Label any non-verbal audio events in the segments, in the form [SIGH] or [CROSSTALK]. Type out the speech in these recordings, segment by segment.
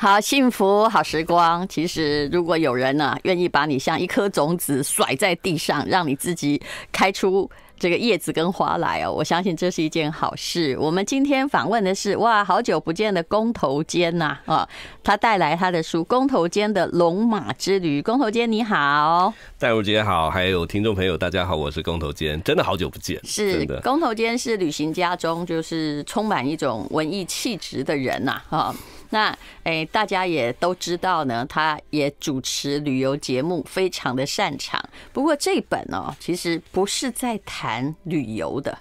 好幸福，好时光。其实，如果有人呢愿意把你像一颗种子甩在地上，让你自己开出这个叶子跟花来哦，我相信这是一件好事。我们今天访问的是哇，好久不见的工头间呐啊，他带来他的书《工头间的龙马之旅》。工头间你好，戴如杰好，还有听众朋友大家好，我是工头间，真的好久不见。是工头间是旅行家中，就是充满一种文艺气质的人呐啊。[LAUGHS] 那诶，大家也都知道呢，他也主持旅游节目，非常的擅长。不过这本哦，其实不是在谈旅游的，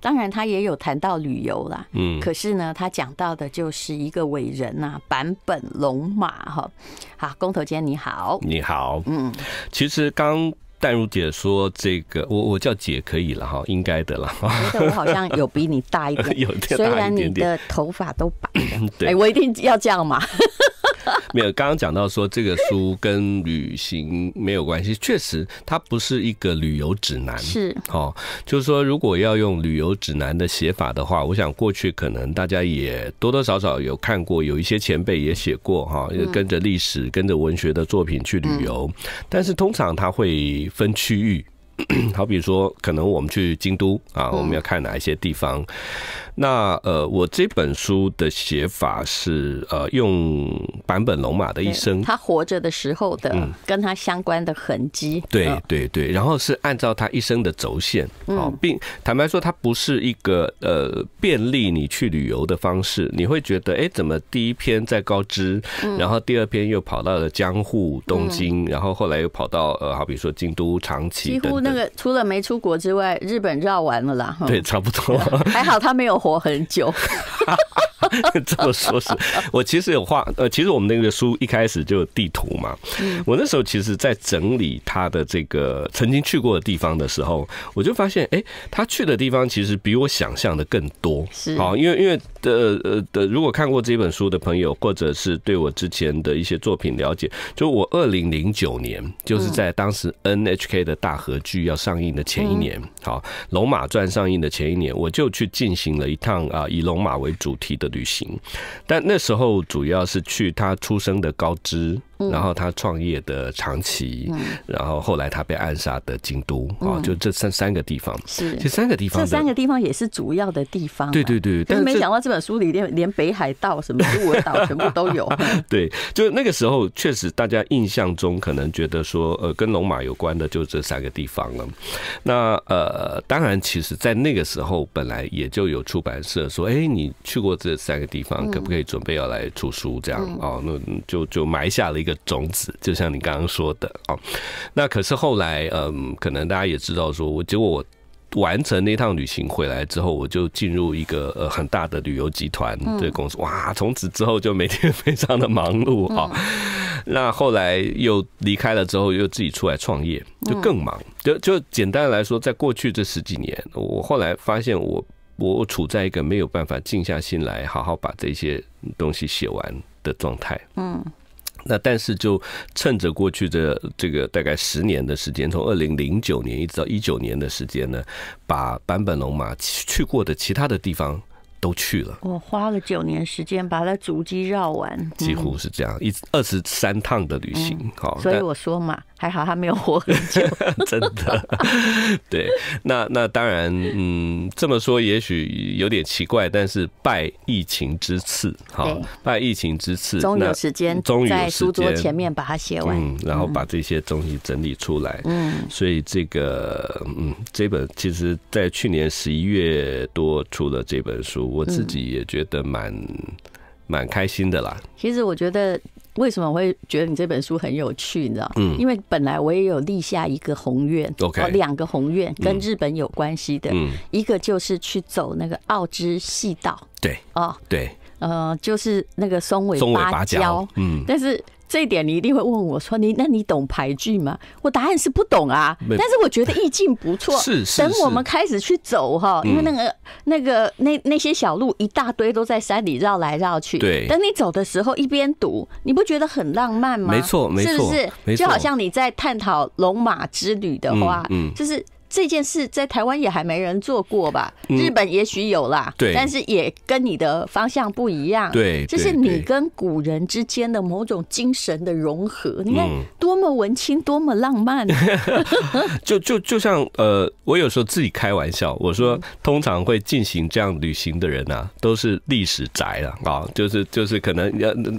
当然他也有谈到旅游啦。嗯，可是呢，他讲到的就是一个伟人呐，坂本龙马哈。好，工头间你好，你好，嗯，其实刚。淡如姐说：“这个，我我叫姐可以了哈，应该的了。我觉得我好像有比你大一点，[LAUGHS] 虽然你的头发都白了。[LAUGHS] 哎，我一定要这样嘛。” [LAUGHS] 没有，刚刚讲到说这个书跟旅行没有关系，确实它不是一个旅游指南。是哦，就是说如果要用旅游指南的写法的话，我想过去可能大家也多多少少有看过，有一些前辈也写过哈，跟着历史、跟着文学的作品去旅游，但是通常它会分区域。好比说，可能我们去京都啊，我们要看哪一些地方？那呃，我这本书的写法是呃，用版本龙马的一生，他活着的时候的跟他相关的痕迹。对对对，然后是按照他一生的轴线啊，并坦白说，它不是一个呃便利你去旅游的方式。你会觉得，哎，怎么第一篇在高知，然后第二篇又跑到了江户、东京，然后后来又跑到呃，好比说京都、长崎等。那个除了没出国之外，日本绕完了啦。对，差不多。[LAUGHS] 还好他没有活很久。[LAUGHS] [LAUGHS] 这么说，是我其实有画。呃，其实我们那个书一开始就有地图嘛。我那时候其实，在整理他的这个曾经去过的地方的时候，我就发现，哎，他去的地方其实比我想象的更多。是好，因为因为。的呃的，如果看过这本书的朋友，或者是对我之前的一些作品了解，就我二零零九年，就是在当时 NHK 的大合剧要上映的前一年，好《龙马传》上映的前一年，我就去进行了一趟啊以龙马为主题的旅行，但那时候主要是去他出生的高知。然后他创业的长崎，然后后来他被暗杀的京都啊，就这三三个地方，是这三个地方，这三个地方也是主要的地方。对对对，但没想到这本书里连连北海道什么鹿儿岛全部都有。[LAUGHS] 对，就那个时候确实大家印象中可能觉得说，呃，跟龙马有关的就这三个地方了。那呃，当然，其实在那个时候本来也就有出版社说，哎，你去过这三个地方，可不可以准备要来出书这样啊？那就就埋下了一个。种子就像你刚刚说的啊，那可是后来嗯，可能大家也知道，说我结果我完成那趟旅行回来之后，我就进入一个呃很大的旅游集团的公司，哇，从此之后就每天非常的忙碌啊。那后来又离开了之后，又自己出来创业，就更忙。就就简单来说，在过去这十几年，我后来发现我我处在一个没有办法静下心来，好好把这些东西写完的状态。嗯。那但是就趁着过去的这个大概十年的时间，从二零零九年一直到一九年的时间呢，把坂本龙马去过的其他的地方都去了。我花了九年时间把它足迹绕完，几乎是这样，一二十三趟的旅行。好，所以我说嘛。还好他没有活很久，[LAUGHS] 真的。[LAUGHS] 对，那那当然，嗯，这么说也许有点奇怪，但是拜疫情之赐，好，拜疫情之赐，终于有时间，在书桌前面把它写完，嗯，然后把这些东西整理出来，嗯，所以这个，嗯，这本其实，在去年十一月多出了这本书，我自己也觉得蛮蛮开心的啦。其实我觉得。为什么会觉得你这本书很有趣？你知道，嗯，因为本来我也有立下一个宏愿，哦，两个宏愿跟日本有关系的，嗯，一个就是去走那个奥之细道，对，哦，对，呃，就是那个松尾芭蕉，嗯，但是。这一点你一定会问我说：“你那你懂排剧吗？”我答案是不懂啊，但是我觉得意境不错。是是。等我们开始去走哈，因为那个那个那那些小路一大堆都在山里绕来绕去。对。等你走的时候一边读，你不觉得很浪漫吗？没错没错，是不是？就好像你在探讨《龙马之旅》的话，嗯，就是。这件事在台湾也还没人做过吧？日本也许有啦，但是也跟你的方向不一样。对，就是你跟古人之间的某种精神的融合。你看，多么文青，多么浪漫。[LAUGHS] 就就就像呃，我有时候自己开玩笑，我说通常会进行这样旅行的人啊，都是历史宅了啊。就是就是，可能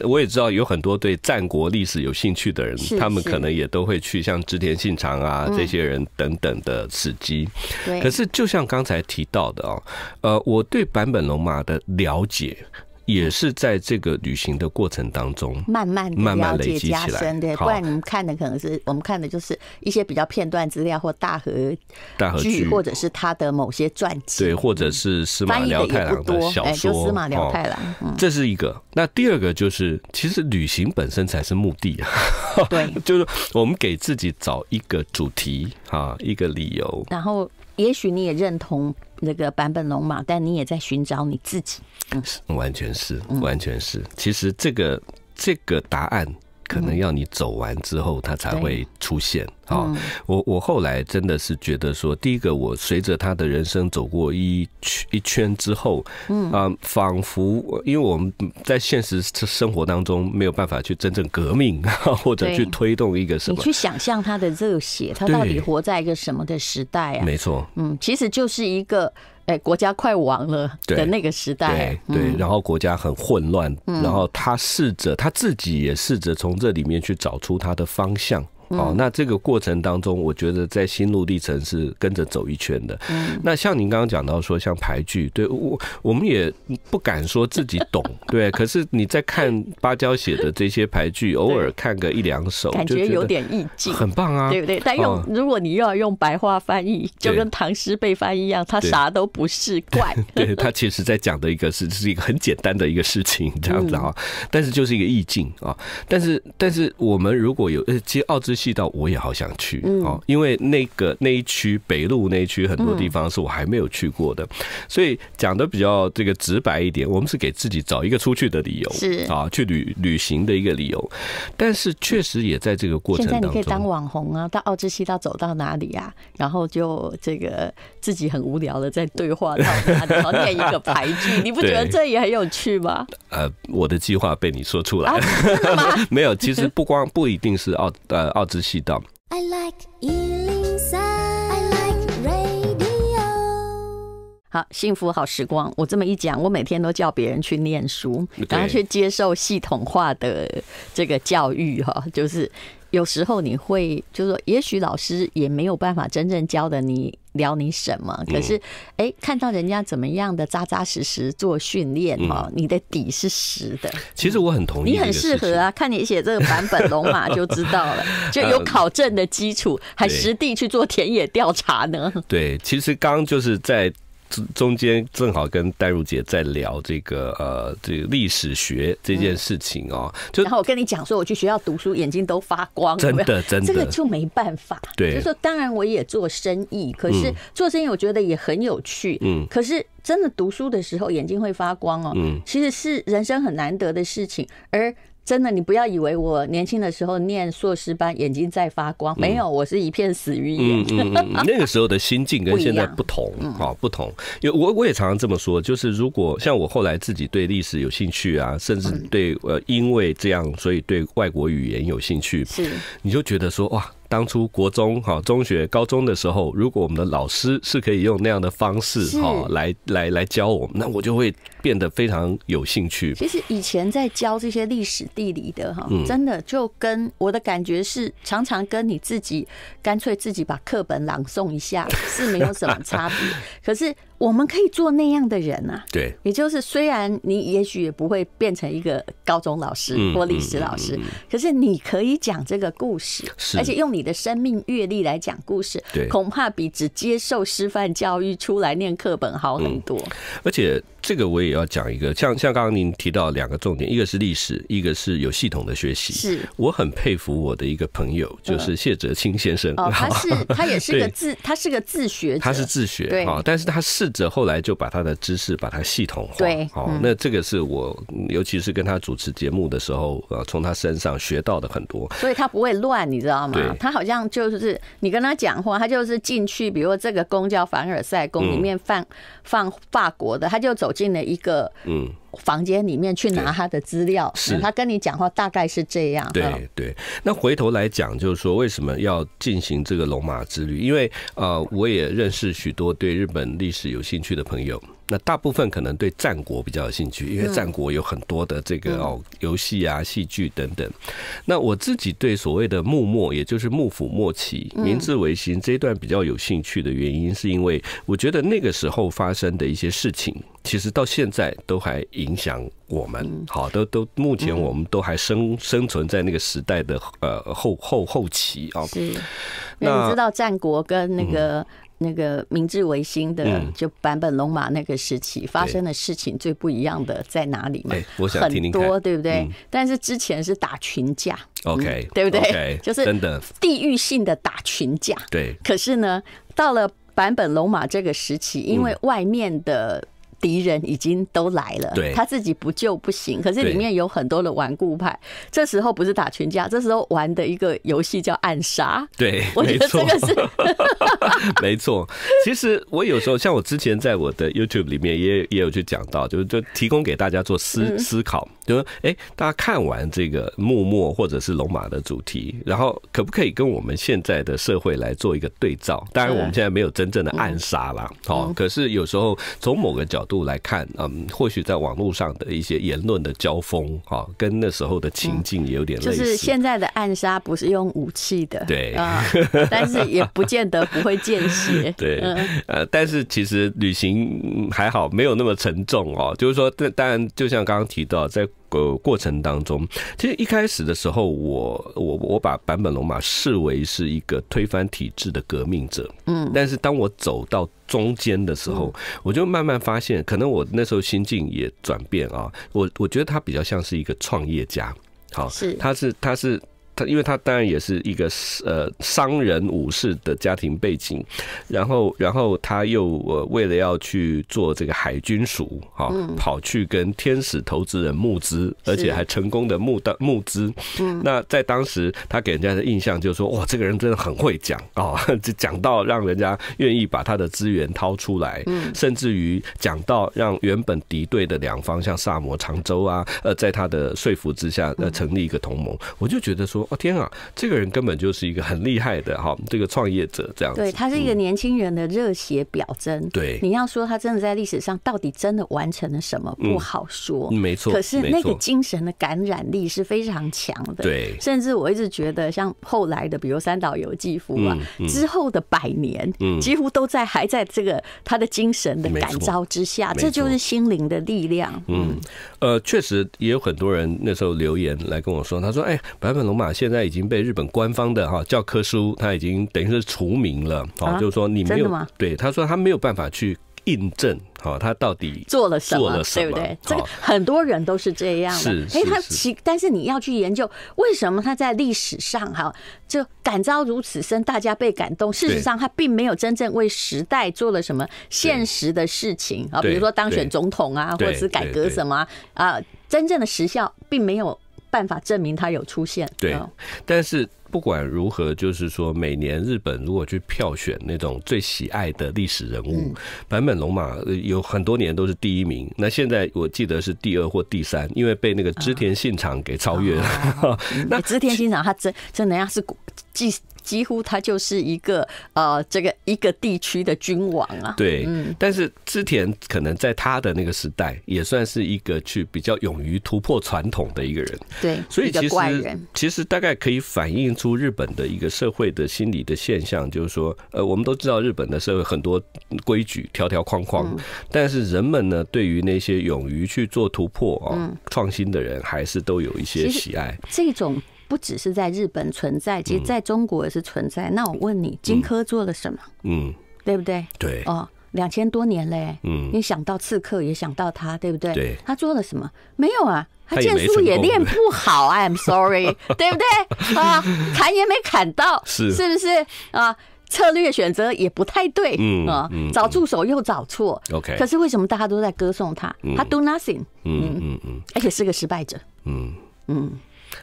我也知道有很多对战国历史有兴趣的人，他们可能也都会去，像织田信长啊这些人等等的。机。对，可是就像刚才提到的哦，呃，我对版本龙马的了解。也是在这个旅行的过程当中，慢慢慢慢累积加深，对，不然你们看的可能是我们看的就是一些比较片段资料或大和大和剧，或者是他的某些传记，对，或者是司马辽太郎的小说。郎。这是一个。那第二个就是，其实旅行本身才是目的，对，[LAUGHS] 就是我们给自己找一个主题啊，一个理由，然后。也许你也认同那个版本龙马，但你也在寻找你自己。嗯，完全是，完全是。其实这个这个答案。可能要你走完之后，它才会出现。哦。我我后来真的是觉得说，第一个，我随着他的人生走过一圈一圈之后，嗯啊，仿佛因为我们在现实生活当中没有办法去真正革命，[LAUGHS] 或者去推动一个什么，你去想象他的热血，他到底活在一个什么的时代啊？没错，嗯，其实就是一个。哎，国家快亡了的那个时代，对，然后国家很混乱，然后他试着他自己也试着从这里面去找出他的方向。哦，那这个过程当中，我觉得在心路历程是跟着走一圈的。嗯，那像您刚刚讲到说，像牌剧，对我我们也不敢说自己懂，对。可是你在看芭蕉写的这些牌剧，偶尔看个一两首，感觉有点意境，很棒啊，对不对？但用如果你又要用白话翻译，就跟唐诗被翻译一样，他啥都不是，怪。[LAUGHS] 对他其实，在讲的一个是是一个很简单的一个事情，这样子啊，但是就是一个意境啊。但是但是我们如果有其实奥之。西到我也好想去哦，因为那个那一区北路那一区很多地方是我还没有去过的，所以讲的比较这个直白一点，我们是给自己找一个出去的理由，是啊，去旅旅行的一个理由。但是确实也在这个过程当中，现在你可以当网红啊，到奥之西到走到哪里啊，然后就这个自己很无聊的在对话到哪里，然后念一个牌句，你不觉得这也很有趣吗？呃，我的计划被你说出来，[LAUGHS] 没有，其实不光不一定是奥呃奥。仔细道，好幸福好时光。我这么一讲，我每天都叫别人去念书，然后去接受系统化的这个教育哈。就是有时候你会就是说，也许老师也没有办法真正教的你。聊你什么，可是哎，看到人家怎么样的扎扎实实做训练嘛，你的底是实的。其实我很同意，你很适合啊，看你写这个版本龙马 [LAUGHS] 就知道了，就有考证的基础，还实地去做田野调查呢。对，其实刚就是在。中间正好跟戴茹姐在聊这个呃，这个历史学这件事情哦，就然后我跟你讲说，我去学校读书眼睛都发光，真的真的，这个就没办法。对，就说当然我也做生意，可是做生意我觉得也很有趣。嗯，可是真的读书的时候眼睛会发光哦，嗯，其实是人生很难得的事情，而。真的，你不要以为我年轻的时候念硕士班眼睛在发光，没有，我是一片死鱼眼。嗯嗯，[LAUGHS] 那个时候的心境跟现在不同啊，不同。因为我我也常常这么说，就是如果像我后来自己对历史有兴趣啊，甚至对呃，因为这样所以对外国语言有兴趣，是，你就觉得说哇。当初国中哈中学高中的时候，如果我们的老师是可以用那样的方式哈来来来教我，那我就会变得非常有兴趣。其实以前在教这些历史地理的哈，真的就跟我的感觉是，常常跟你自己干脆自己把课本朗诵一下是没有什么差别。[LAUGHS] 可是。我们可以做那样的人呐，对，也就是虽然你也许也不会变成一个高中老师或历史老师，可是你可以讲这个故事，而且用你的生命阅历来讲故事，恐怕比只接受师范教育出来念课本好很多，而且。这个我也要讲一个，像像刚刚您提到两个重点，一个是历史，一个是有系统的学习。是，我很佩服我的一个朋友，就是谢哲清先生。哦，他是 [LAUGHS] 他也是个自，他是个自学。他是自学，对。但是，他试着后来就把他的知识把它系统化。对。哦，那这个是我，尤其是跟他主持节目的时候，呃，从他身上学到的很多。所以，他不会乱，你知道吗？他好像就是你跟他讲话，他就是进去，比如这个宫叫凡尔赛宫，里面放放法国的，他就走。进了一个嗯房间里面去拿他的资料，是他跟你讲话大概是这样。对对，那回头来讲，就是说为什么要进行这个龙马之旅？因为呃，我也认识许多对日本历史有兴趣的朋友。那大部分可能对战国比较有兴趣，因为战国有很多的这个哦游戏啊、戏剧等等。那我自己对所谓的幕末，也就是幕府末期、明治维新这一段比较有兴趣的原因，是因为我觉得那个时候发生的一些事情，其实到现在都还影响我们。好，都都目前我们都还生生存在那个时代的呃后后后期啊。是。那你知道战国跟那个？那个明治维新的就版本龙马那个时期发生的事情最不一样的在哪里嘛？很多对不对？但是之前是打群架，OK [LAUGHS] 对不对？就是真的地域性的打群架。对，可是呢，到了版本龙马这个时期，因为外面的。敌人已经都来了，他自己不救不行。可是里面有很多的顽固派，这时候不是打群架，这时候玩的一个游戏叫暗杀。对，没错，[LAUGHS] 没错。其实我有时候像我之前在我的 YouTube 里面也也有去讲到，就是就提供给大家做思思考，就说哎，大家看完这个默默或者是龙马的主题，然后可不可以跟我们现在的社会来做一个对照？当然我们现在没有真正的暗杀啦。哦，可是有时候从某个角度。路来看，嗯，或许在网络上的一些言论的交锋，哈，跟那时候的情境也有点类似。就是现在的暗杀不是用武器的，对，但是也不见得不会见血。[LAUGHS] 对，呃，但是其实旅行还好，没有那么沉重哦。就是说，但然，就像刚刚提到在。呃，过程当中，其实一开始的时候，我我我把坂本龙马视为是一个推翻体制的革命者，嗯，但是当我走到中间的时候，我就慢慢发现，可能我那时候心境也转变啊，我我觉得他比较像是一个创业家，好，是，他是他是。他因为他当然也是一个呃商人武士的家庭背景，然后然后他又呃为了要去做这个海军署啊，跑去跟天使投资人募资，而且还成功的募到募资。那在当时他给人家的印象就是说，哇，这个人真的很会讲啊，[LAUGHS] 就讲到让人家愿意把他的资源掏出来，甚至于讲到让原本敌对的两方，像萨摩常州啊，呃，在他的说服之下呃成立一个同盟。我就觉得说。哦天啊，这个人根本就是一个很厉害的哈，这个创业者这样，对，他是一个年轻人的热血表征。对，你要说他真的在历史上到底真的完成了什么，不好说，没错。可是那个精神的感染力是非常强的，对。甚至我一直觉得，像后来的比如三岛由纪夫啊，之后的百年，几乎都在还在这个他的精神的感召之下，这就是心灵的力量。嗯，呃，确实也有很多人那时候留言来跟我说，他说：“哎，白本龙马。”现在已经被日本官方的哈教科书，他已经等于是除名了。啊，就是说你没有对他说他没有办法去印证。哈，他到底做了什么？对不对？这很多人都是这样。是，哎，他其但是你要去研究，为什么他在历史上哈就感召如此深，大家被感动。事实上，他并没有真正为时代做了什么现实的事情啊，比如说当选总统啊，或者是改革什么啊，真正的实效并没有。办法证明他有出现。对，但是不管如何，就是说，每年日本如果去票选那种最喜爱的历史人物，坂本龙马有很多年都是第一名。那现在我记得是第二或第三，因为被那个织田信长给超越了。[LAUGHS] 那织田信长，他真真的要是古几乎他就是一个呃，这个一个地区的君王啊。对，但是织田可能在他的那个时代，也算是一个去比较勇于突破传统的一个人。对，所以其实其实大概可以反映出日本的一个社会的心理的现象，就是说，呃，我们都知道日本的社会很多规矩条条框框，但是人们呢，对于那些勇于去做突破啊、创新的人，还是都有一些喜爱这种。不只是在日本存在，其实在中国也是存在。那我问你，荆轲做了什么？嗯，对不对？对哦，两千多年嘞。嗯，你想到刺客，也想到他，对不对？对，他做了什么？没有啊，他剑术也练不好 I'm sorry，[LAUGHS] 对不对？啊，砍也没砍到，是是不是啊？策略选择也不太对，嗯啊，找助手又找错。OK，可是为什么大家都在歌颂他？他 do nothing，嗯嗯嗯，而且是个失败者，嗯嗯。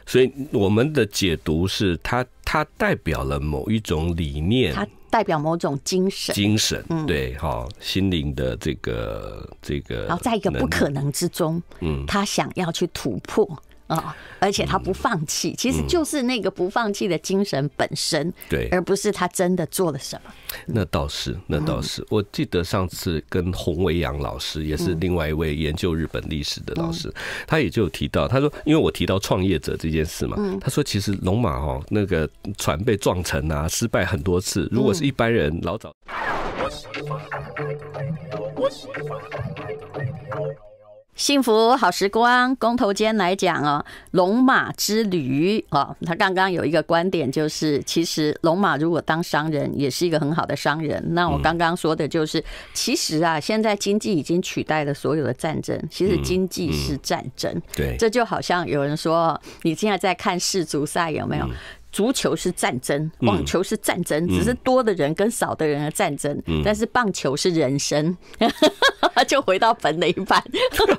所以我们的解读是，它它代表了某一种理念，它代表某种精神，精神对哈，心灵的这个这个，然后在一个不可能之中，嗯，他想要去突破。啊！而且他不放弃，其实就是那个不放弃的精神本身，对，而不是他真的做了什么。那倒是，那倒是。我记得上次跟洪维阳老师，也是另外一位研究日本历史的老师，他也就提到，他说，因为我提到创业者这件事嘛，他说，其实龙马哦，那个船被撞沉啊，失败很多次，如果是一般人，老早。幸福好时光，公投间来讲哦，龙马之旅哦，他刚刚有一个观点，就是其实龙马如果当商人，也是一个很好的商人。那我刚刚说的就是，其实啊，现在经济已经取代了所有的战争，其实经济是战争。对，这就好像有人说，你现在在看世足赛有没有？足球是战争，网球是战争，只是多的人跟少的人的战争。但是棒球是人生，[LAUGHS] 就回到本垒板。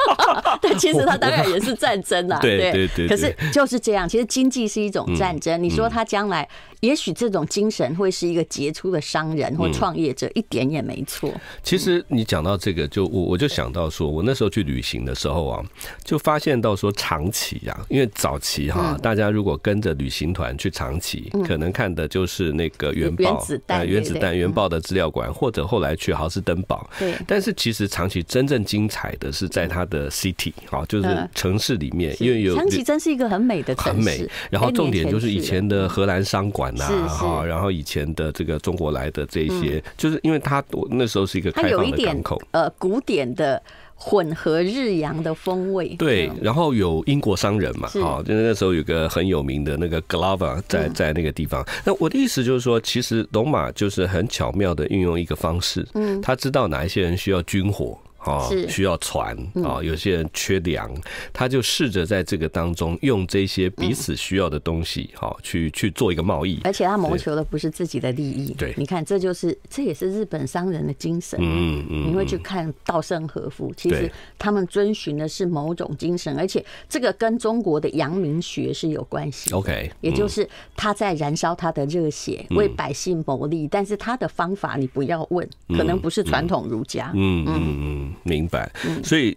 [LAUGHS] 但其实它当然也是战争啦，对对对。可是就是这样，其实经济是一种战争。你说他将来，也许这种精神会是一个杰出的商人或创业者，一点也没错。其实你讲到这个，就我我就想到说，我那时候去旅行的时候啊，就发现到说长期啊，因为早期哈，大家如果跟着旅行团去。长崎可能看的就是那个原原子弹、原子弹原爆的资料馆，或者后来去豪斯登堡。对，但是其实长崎真正精彩的是在它的 city，哦，就是城市里面，因为有长崎真是一个很美的、很美。然后重点就是以前的荷兰商馆啊，哈，然后以前的这个中国来的这些，就是因为它那时候是一个开放的港口，呃，古典的。混合日洋的风味，对，然后有英国商人嘛，啊，就是那时候有个很有名的那个 g l o v r 在在那个地方。那我的意思就是说，其实龙马就是很巧妙的运用一个方式，嗯，他知道哪一些人需要军火。啊，需要船啊，有些人缺粮，他就试着在这个当中用这些彼此需要的东西，好去去做一个贸易。而且他谋求的不是自己的利益。对，你看，这就是这也是日本商人的精神。嗯嗯。你会去看稻盛和夫，其实他们遵循的是某种精神，而且这个跟中国的阳明学是有关系。OK，也就是他在燃烧他的热血，为百姓谋利，但是他的方法你不要问，可能不是传统儒家。嗯嗯嗯。明白，所以。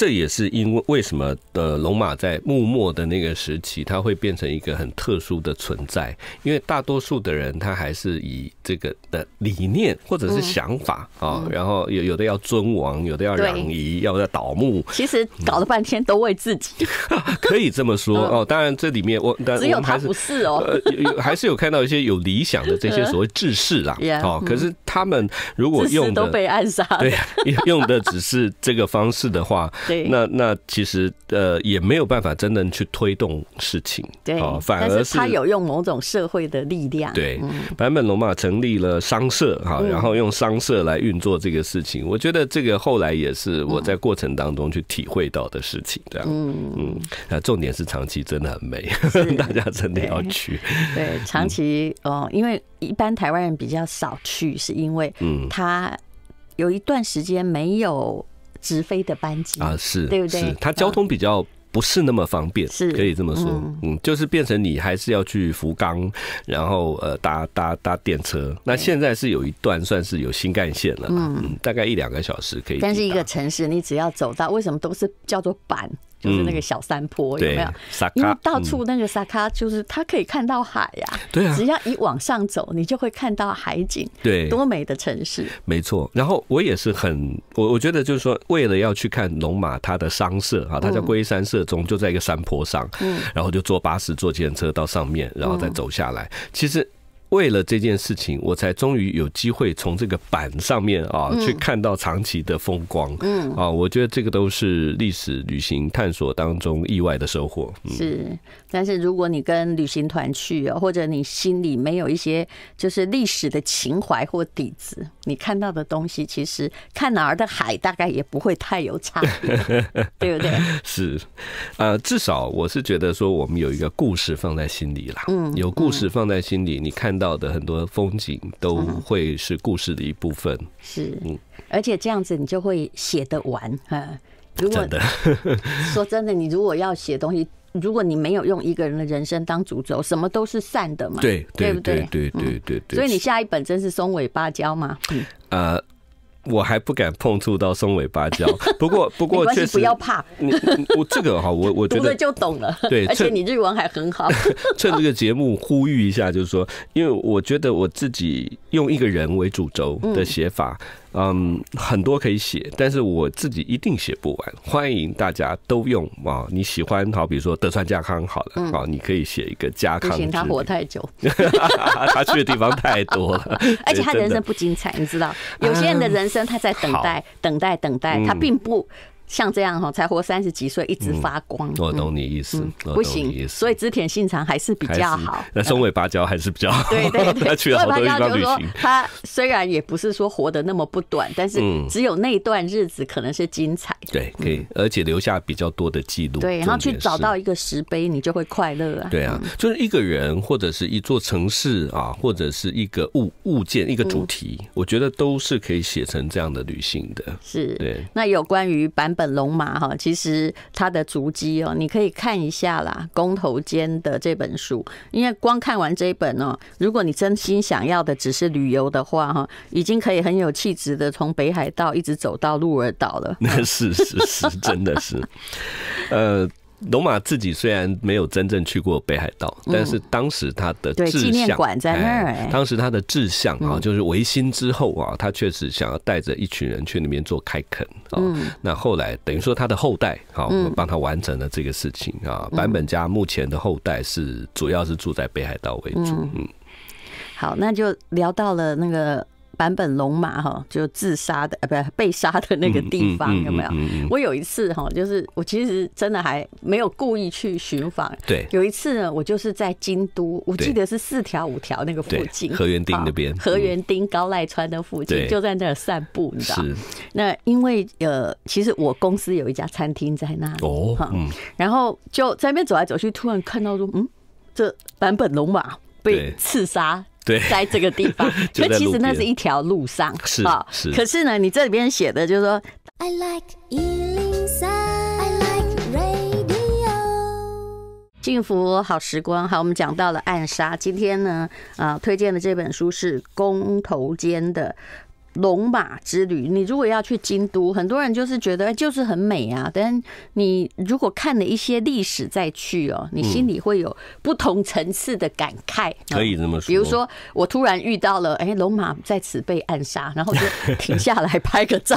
这也是因为为什么呃，龙马在幕末的那个时期，它会变成一个很特殊的存在，因为大多数的人他还是以这个的理念或者是想法啊，然后有有的要尊王，有的要攘夷，要要倒幕。其实搞了半天都为自己，[LAUGHS] 可以这么说哦。当然这里面我但只有还是不是哦，还是有看到一些有理想的这些 [LAUGHS] 所谓志士啦，哦，可是他们如果用都被暗杀，对，[LAUGHS] 用的只是这个方式的话。那那其实呃也没有办法真的去推动事情，对，反而是他有用某种社会的力量。对，坂本龙马成立了商社哈，然后用商社来运作这个事情。我觉得这个后来也是我在过程当中去体会到的事情。这样，嗯嗯，那重点是长崎真的很美，[LAUGHS] 大家真的要去。对，长崎哦，因为一般台湾人比较少去，是因为嗯，他有一段时间没有。直飞的班机啊，是对不对？是它交通比较不是那么方便，是可以这么说。嗯，就是变成你还是要去福冈，然后呃搭搭搭电车。那现在是有一段算是有新干线了，嗯，大概一两个小时可以。但是一个城市你只要走到，为什么都是叫做板？就是那个小山坡有没有？因为到处那个沙卡，就是它可以看到海呀。对啊，只要一往上走，你就会看到海景。对，多美的城市。没错，然后我也是很，我我觉得就是说，为了要去看龙马它的商社哈，它叫龟山社中就在一个山坡上，嗯，然后就坐巴士坐电车到上面，然后再走下来。其实。为了这件事情，我才终于有机会从这个板上面啊去看到长崎的风光。嗯，啊，我觉得这个都是历史旅行探索当中意外的收获。是，但是如果你跟旅行团去或者你心里没有一些就是历史的情怀或底子，你看到的东西其实看哪儿的海大概也不会太有差别，[LAUGHS] 对不对？是，呃，至少我是觉得说我们有一个故事放在心里了，嗯，有故事放在心里，你看。到的很多风景都会是故事的一部分，是嗯，而且这样子你就会写得完如真的，[LAUGHS] 说真的，你如果要写东西，如果你没有用一个人的人生当主轴，什么都是散的嘛，对对对对对对。所以你下一本真是松尾芭蕉吗？嗯呃。我还不敢碰触到松尾芭蕉，[LAUGHS] 不过不过确实不要怕。你我这个哈，我我 [LAUGHS] 觉得就懂了。对，[LAUGHS] 而且你日文还很好。趁这个节目呼吁一下，就是说，因为我觉得我自己用一个人为主轴的写法。嗯，很多可以写，但是我自己一定写不完。欢迎大家都用啊，你喜欢好，比如说德川家康好了啊，你可以写一个家康。不行，他活太久，[LAUGHS] 他去的地方太多了，[LAUGHS] 而且他人生不精彩，你知道？有些人的人生他在等待，等待，等待，他并不。像这样哈，才活三十几岁，一直发光。我懂你意思，不行。所以织田信长还是比较好。那松尾芭蕉还是比较对对 [LAUGHS] 对。[LAUGHS] 松尾芭蕉就是说，他虽然也不是说活得那么不短，但是只有那段日子可能是精彩。对，可以，而且留下比较多的记录。对，然后去找到一个石碑，你就会快乐啊。对啊，就是一个人，或者是一座城市啊，或者是一个物物件、一个主题，我觉得都是可以写成这样的旅行的。是，对。那有关于版本。本龙马哈，其实他的足迹哦，你可以看一下啦，《公投间》的这本书，因为光看完这一本哦，如果你真心想要的只是旅游的话哈，已经可以很有气质的从北海道一直走到鹿儿岛了。那 [LAUGHS] 是是是，真的是，呃。龙马自己虽然没有真正去过北海道，但是当时他的志向，对纪念馆在那儿。当时他的志向啊，就是维新之后啊，他确实想要带着一群人去那边做开垦啊。那后来等于说他的后代啊，我们帮他完成了这个事情啊。版本家目前的后代是主要是住在北海道为主。嗯，好，那就聊到了那个。版本龙马哈就自杀的呃，不是被杀的那个地方有没有？我有一次哈，就是我其实真的还没有故意去寻访。对，有一次呢，我就是在京都，我记得是四条五条那个附近，河原町那边，河原町高濑川的附近，就在那儿散步，你知道？是。那因为呃，其实我公司有一家餐厅在那哦，嗯，然后就在那边走来走去，突然看到说，嗯，这版本龙马被刺杀。对，在这个地方，[LAUGHS] 那其实那是一条路上，是啊，可是呢，你这里边写的就是说，i like，I like radio，幸福好时光。好，我们讲到了暗杀。今天呢，啊，推荐的这本书是《公投间的》。龙马之旅，你如果要去京都，很多人就是觉得就是很美啊。但你如果看了一些历史再去哦，你心里会有不同层次的感慨。可以这么说，比如说我突然遇到了，哎，龙马在此被暗杀，然后就停下来拍个照。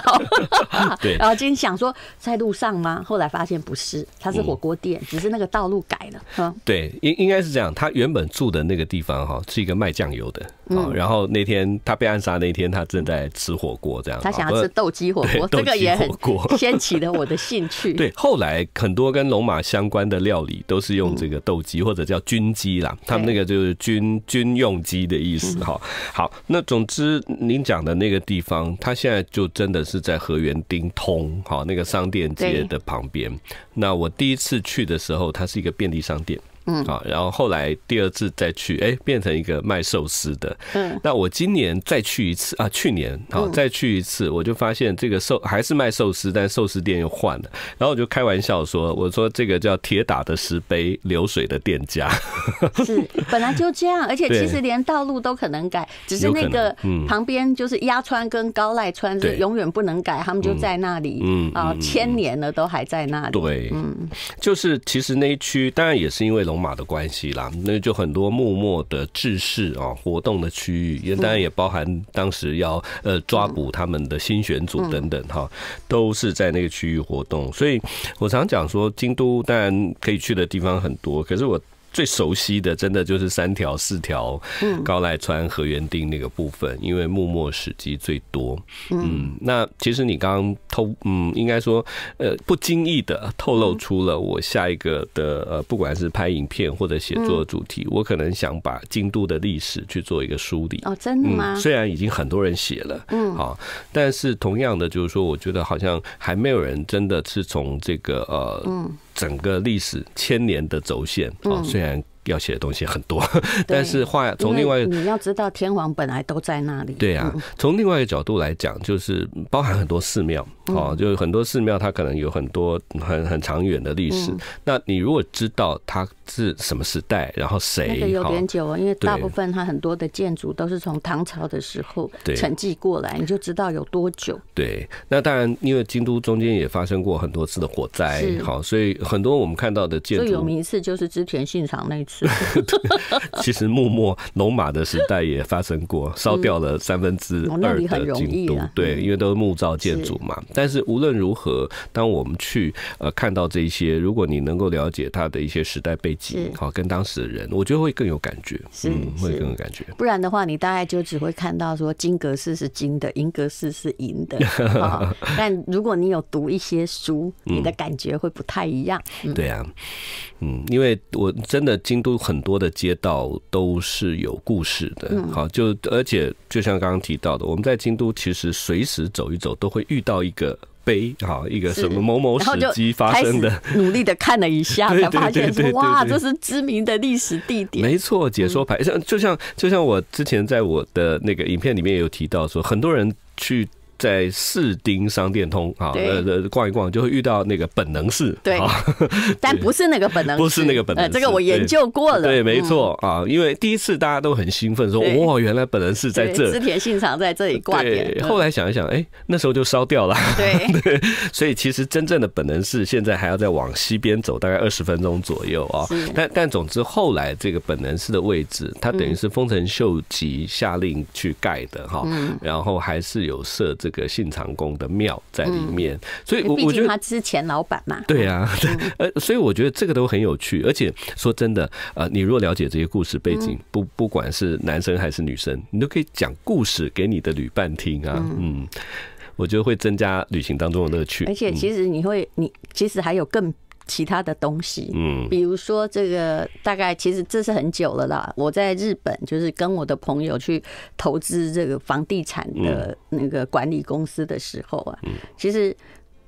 [LAUGHS] 对，然后今天想说在路上吗？后来发现不是，它是火锅店，只是那个道路改了。对，应应该是这样。他原本住的那个地方哈，是一个卖酱油的。嗯，然后那天他被暗杀那天，他正在吃火锅，这样。他想要吃斗鸡火锅，[LAUGHS] 这个也很 [LAUGHS] [LAUGHS] 掀起了我的兴趣。对，后来很多跟龙马相关的料理都是用这个斗鸡或者叫军鸡啦，他们那个就是军军用鸡的意思哈。好，那总之您讲的那个地方，他现在就真的是在河源丁通，哈那个商店街的旁边。那我第一次去的时候，它是一个便利商店。嗯啊，然后后来第二次再去，哎，变成一个卖寿司的。嗯，那我今年再去一次啊，去年好再去一次，我就发现这个寿还是卖寿司，但寿司店又换了。然后我就开玩笑说，我说这个叫铁打的石碑，流水的店家。[LAUGHS] 是，本来就这样，而且其实连道路都可能改，只是那个旁边就是鸭川跟高濑川是永远不能改，他们就在那里，嗯啊，千年了都还在那里。对，嗯，就是其实那一区当然也是因为龙。龙马的关系啦，那就很多幕末的志士啊，活动的区域，也当然也包含当时要呃抓捕他们的新选组等等哈，都是在那个区域活动。所以我常讲说，京都当然可以去的地方很多，可是我。最熟悉的真的就是三条、四条，高濑川、河原町那个部分，因为幕末史迹最多。嗯，那其实你刚刚透，嗯，应该说，呃，不经意的透露出了我下一个的，呃，不管是拍影片或者写作主题，我可能想把京都的历史去做一个梳理。哦，真的吗？虽然已经很多人写了，嗯，好，但是同样的就是说，我觉得好像还没有人真的是从这个，呃，嗯。整个历史千年的轴线啊，虽然。要写的东西很多，但是话从另外，你要知道天皇本来都在那里。对啊，从另外一个角度来讲，就是包含很多寺庙哦，就很多寺庙它可能有很多很很长远的历史。那你如果知道它是什么时代，然后谁有点久啊，因为大部分它很多的建筑都是从唐朝的时候沉寂过来，你就知道有多久。对，那当然因为京都中间也发生过很多次的火灾，好，所以很多我们看到的建筑最有名次就是织田信长那。[LAUGHS] 其实，幕末、龙马的时代也发生过，烧掉了三分之二的京都。对，因为都是木造建筑嘛。但是无论如何，当我们去呃看到这些，如果你能够了解它的一些时代背景，好，跟当时的人，我觉得会更有感觉。嗯，会更有感觉。不然的话，你大概就只会看到说，金阁寺是金的，银阁寺是银的。[LAUGHS] 但如果你有读一些书，你的感觉会不太一样。对啊，嗯，因为我真的今都很多的街道都是有故事的，好，就而且就像刚刚提到的，我们在京都其实随时走一走都会遇到一个碑，哈，一个什么某某时机发生的，努力的看了一下，[LAUGHS] 才发现说哇，这是知名的历史地点，没错，解说牌像就像就像我之前在我的那个影片里面有提到说，很多人去。在四丁商店通啊，呃，逛一逛就会遇到那个本能寺。对，[LAUGHS] 但不是那个本能寺，不是那个本能寺。这个我研究过了。对，没错啊，因为第一次大家都很兴奋，说哇，原来本能寺在这。织田信长在这里挂点。对，后来想一想，哎，那时候就烧掉了。[LAUGHS] 对。所以其实真正的本能寺现在还要再往西边走，大概二十分钟左右啊。但但总之，后来这个本能寺的位置，它等于是丰臣秀吉下令去盖的哈。然后还是有设这。个信长公的庙在里面，所以我我觉得他之前老板嘛，对啊，[LAUGHS] 呃，所以我觉得这个都很有趣，而且说真的，呃，你如果了解这些故事背景，不不管是男生还是女生，你都可以讲故事给你的旅伴听啊，嗯，我觉得会增加旅行当中的乐趣，而且其实你会，你其实还有更。其他的东西，嗯，比如说这个，大概其实这是很久了啦。我在日本就是跟我的朋友去投资这个房地产的那个管理公司的时候啊，其实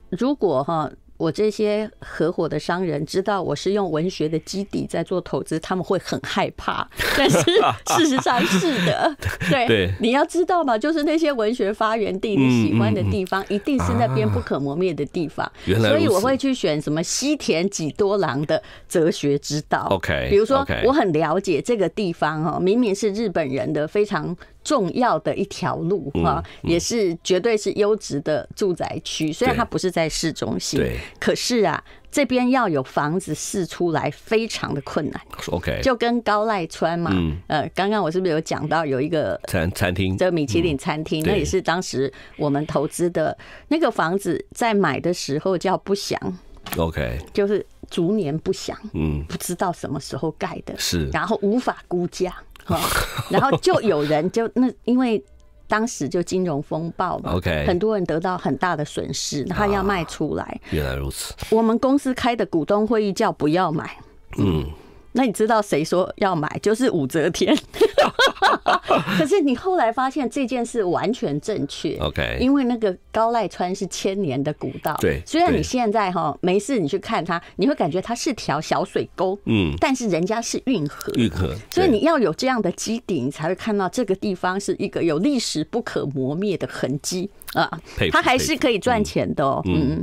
如果哈。我这些合伙的商人知道我是用文学的基底在做投资，他们会很害怕。[LAUGHS] 但是 [LAUGHS] 事实上是的，[LAUGHS] 对，你要知道嘛，就是那些文学发源地，你喜欢的地方，一定是那边不可磨灭的地方。所以我会去选什么西田几多郎的哲学之道。OK，比如说我很了解这个地方哦，明明是日本人的非常。重要的一条路哈，也是绝对是优质的住宅区，虽然它不是在市中心，对，可是啊，这边要有房子试出来非常的困难。OK，就跟高赖川嘛，嗯，呃，刚刚我是不是有讲到有一个餐餐厅，这米其林餐厅，那也是当时我们投资的那个房子，在买的时候叫不祥。o k 就是逐年不祥，嗯，不知道什么时候盖的，是，然后无法估价。[LAUGHS] 然后就有人就那，因为当时就金融风暴嘛，OK，很多人得到很大的损失，他要卖出来。原来如此。我们公司开的股东会议叫不要买，嗯。那你知道谁说要买？就是武则天。[LAUGHS] 可是你后来发现这件事完全正确。OK，因为那个高赖川是千年的古道。对，虽然你现在哈没事，你去看它，你会感觉它是条小水沟。嗯，但是人家是运河。运河，所以你要有这样的基底，才会看到这个地方是一个有历史不可磨灭的痕迹啊。它还是可以赚钱的哦。嗯。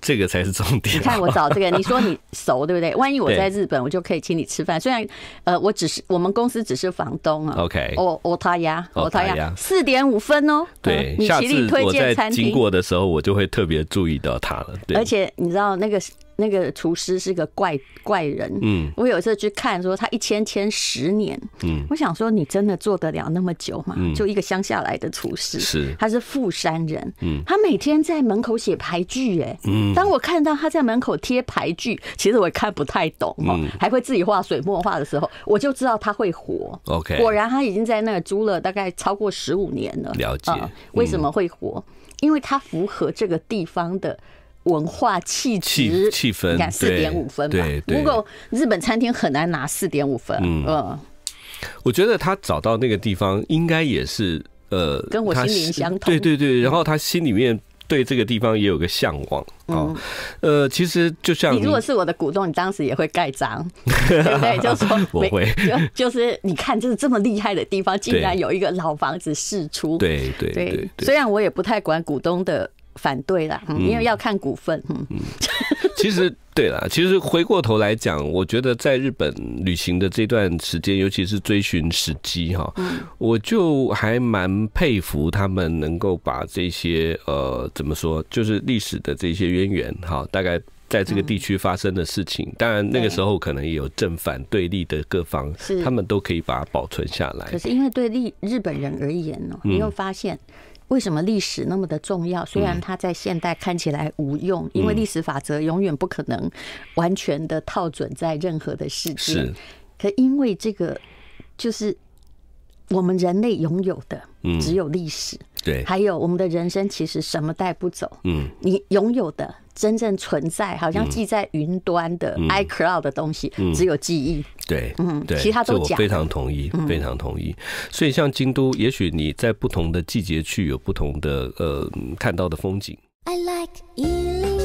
这个才是重点。你看我找这个，你说你熟对不对？万一我在日本，我就可以请你吃饭。虽然，呃，我只是我们公司只是房东啊。OK，我我他呀，我他呀，四点五分哦。对，你推荐餐厅。经过的时候，我就会特别注意到他了。而且你知道那个。那个厨师是个怪怪人，嗯，我有一次去看，说他一签签十年，嗯，我想说你真的做得了那么久吗？就一个乡下来的厨师，是，他是富山人，嗯，他每天在门口写牌剧，哎，嗯，当我看到他在门口贴牌剧，其实我也看不太懂，嗯，还会自己画水墨画的时候，我就知道他会活。o k 果然他已经在那租了大概超过十五年了，了解，为什么会活？因为他符合这个地方的。文化气质、气氛，你看四点五分吧。如果日本餐厅很难拿四点五分。嗯，我觉得他找到那个地方，应该也是呃，跟我心灵相通。对对对，然后他心里面对这个地方也有个向往啊。呃，其实就像你如果是我的股东，你当时也会盖章，[LAUGHS] 对就说 [LAUGHS] 我会，就就是你看，就是这么厉害的地方，竟然有一个老房子试出。对对对，虽然我也不太管股东的。反对啦，因为要看股份。嗯，其实对了，[LAUGHS] 其实回过头来讲，我觉得在日本旅行的这段时间，尤其是追寻时机哈，我就还蛮佩服他们能够把这些呃，怎么说，就是历史的这些渊源哈，大概在这个地区发生的事情，当然那个时候可能也有正反对立的各方，他们都可以把它保存下来。可是因为对日日本人而言呢，你又发现。为什么历史那么的重要？虽然它在现代看起来无用，因为历史法则永远不可能完全的套准在任何的世界。是，可因为这个，就是我们人类拥有的只有历史，对，还有我们的人生，其实什么带不走，嗯，你拥有的。真正存在，好像记在云端的 iCloud 的东西，只有记忆。对，嗯，对，其他都讲。非常同意，非常同意。所以像京都，也许你在不同的季节去，有不同的呃看到的风景。I like